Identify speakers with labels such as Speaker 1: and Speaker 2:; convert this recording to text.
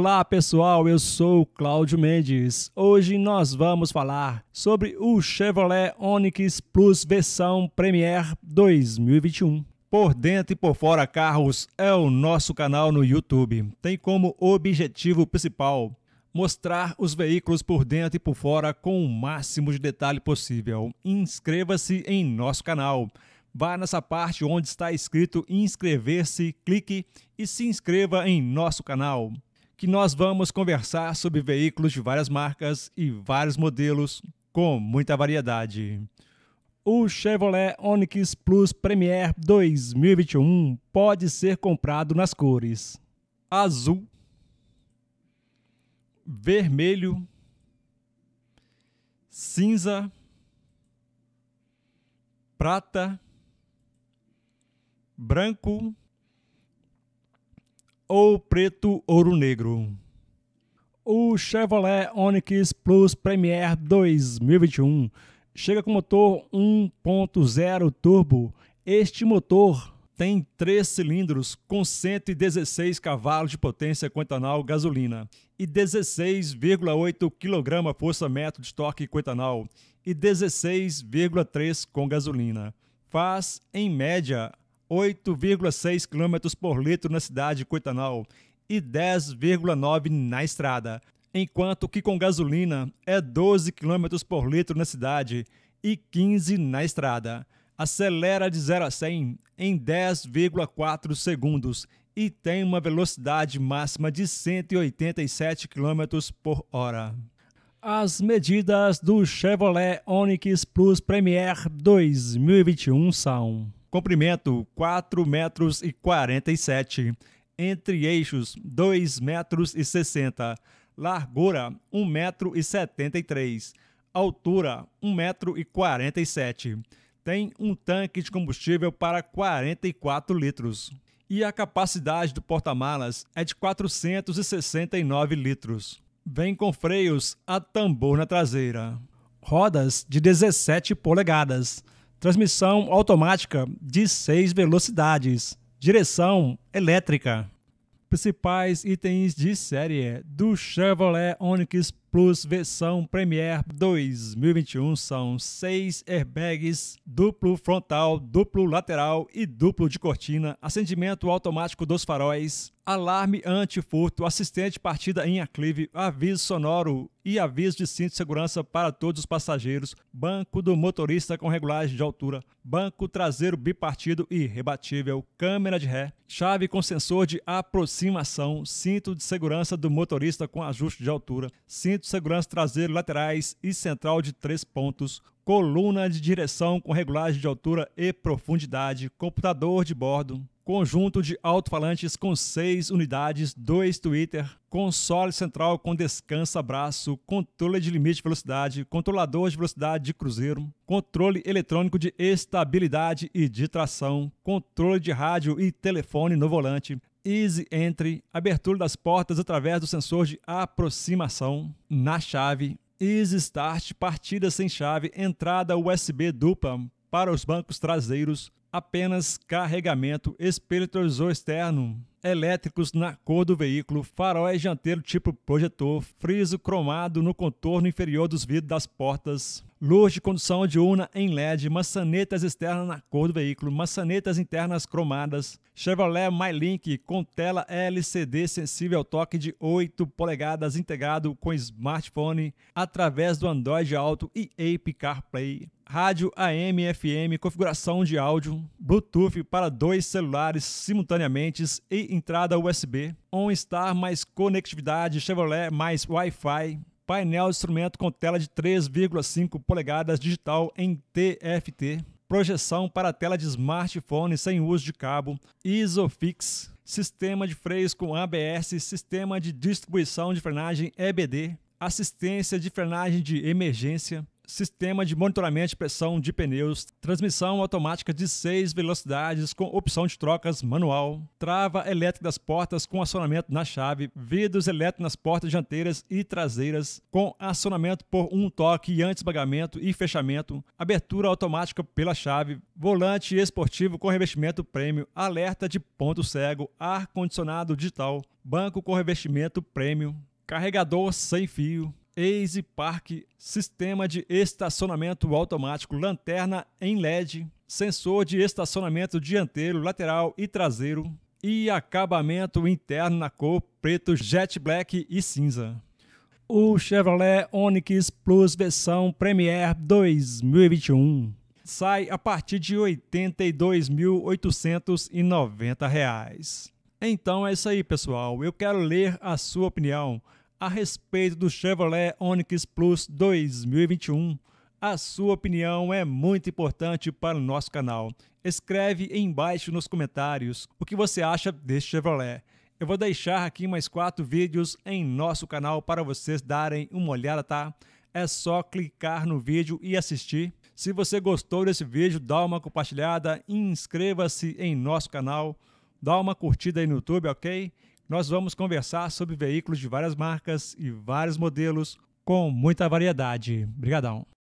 Speaker 1: Olá pessoal, eu sou Cláudio Mendes. Hoje nós vamos falar sobre o Chevrolet Onix Plus versão Premier 2021. Por dentro e por fora carros é o nosso canal no YouTube. Tem como objetivo principal mostrar os veículos por dentro e por fora com o máximo de detalhe possível. Inscreva-se em nosso canal. Vá nessa parte onde está escrito inscrever-se, clique e se inscreva em nosso canal que nós vamos conversar sobre veículos de várias marcas e vários modelos com muita variedade. O Chevrolet Onix Plus Premier 2021 pode ser comprado nas cores azul, vermelho, cinza, prata, branco ou preto ouro negro. O Chevrolet Onix Plus Premier 2021 chega com motor 1.0 turbo. Este motor tem três cilindros com 116 cavalos de potência quintanal gasolina e 16,8 kgfm de torque quintanal e 16,3 com gasolina. Faz, em média, 8,6 km por litro na cidade de Coitanal e 10,9 na estrada, enquanto que com gasolina é 12 km por litro na cidade e 15 na estrada. Acelera de 0 a 100 em 10,4 segundos e tem uma velocidade máxima de 187 km por hora. As medidas do Chevrolet Onix Plus Premier 2021 são comprimento 4 metros e 47, entre eixos 2 metros e 60, largura 1 metro e 73, altura 1 metro e 47. Tem um tanque de combustível para 44 litros e a capacidade do porta-malas é de 469 litros. Vem com freios a tambor na traseira. Rodas de 17 polegadas transmissão automática de seis velocidades, direção elétrica. Principais itens de série do Chevrolet Onix Plus versão Premiere 2021 são seis airbags, duplo frontal, duplo lateral e duplo de cortina, acendimento automático dos faróis, alarme anti-furto, assistente partida em aclive, aviso sonoro e aviso de cinto de segurança para todos os passageiros, banco do motorista com regulagem de altura, banco traseiro bipartido e rebatível, câmera de ré, chave com sensor de aproximação, cinto de segurança do motorista com ajuste de altura, cinto de segurança traseiro, laterais e central de três pontos, coluna de direção com regulagem de altura e profundidade, computador de bordo, conjunto de alto-falantes com seis unidades, dois Twitter, console central com descansa-braço, controle de limite de velocidade, controlador de velocidade de cruzeiro, controle eletrônico de estabilidade e de tração, controle de rádio e telefone no volante, Easy Entry, abertura das portas através do sensor de aproximação na chave, Easy Start, partida sem chave, entrada USB dupla para os bancos traseiros, apenas carregamento, espiritualizador externo, elétricos na cor do veículo, faróis dianteiro tipo projetor, friso cromado no contorno inferior dos vidros das portas, luz de condução diurna em LED, maçanetas externas na cor do veículo, maçanetas internas cromadas, Chevrolet MyLink com tela LCD sensível ao toque de 8 polegadas integrado com smartphone através do Android Auto e Ape CarPlay rádio AM, FM, configuração de áudio, Bluetooth para dois celulares simultaneamente e entrada USB, OnStar mais conectividade Chevrolet mais Wi-Fi, painel de instrumento com tela de 3,5 polegadas digital em TFT, projeção para tela de smartphone sem uso de cabo, ISOFIX, sistema de freios com ABS, sistema de distribuição de frenagem EBD, assistência de frenagem de emergência, sistema de monitoramento de pressão de pneus, transmissão automática de seis velocidades com opção de trocas manual, trava elétrica das portas com acionamento na chave, vidros elétricos nas portas dianteiras e traseiras com acionamento por um toque antes bagamento e fechamento, abertura automática pela chave, volante esportivo com revestimento prêmio, alerta de ponto cego, ar condicionado digital, banco com revestimento prêmio, carregador sem fio, Easy Park, sistema de estacionamento automático, lanterna em LED, sensor de estacionamento dianteiro, lateral e traseiro e acabamento interno na cor preto, jet black e cinza. O Chevrolet Onix Plus versão Premier 2021 sai a partir de R$ 82.890. Então é isso aí, pessoal. Eu quero ler a sua opinião a respeito do Chevrolet Onix Plus 2021. A sua opinião é muito importante para o nosso canal. Escreve embaixo nos comentários o que você acha deste Chevrolet. Eu vou deixar aqui mais quatro vídeos em nosso canal para vocês darem uma olhada, tá? É só clicar no vídeo e assistir. Se você gostou desse vídeo, dá uma compartilhada, inscreva-se em nosso canal, dá uma curtida aí no YouTube, ok? nós vamos conversar sobre veículos de várias marcas e vários modelos com muita variedade. Obrigadão.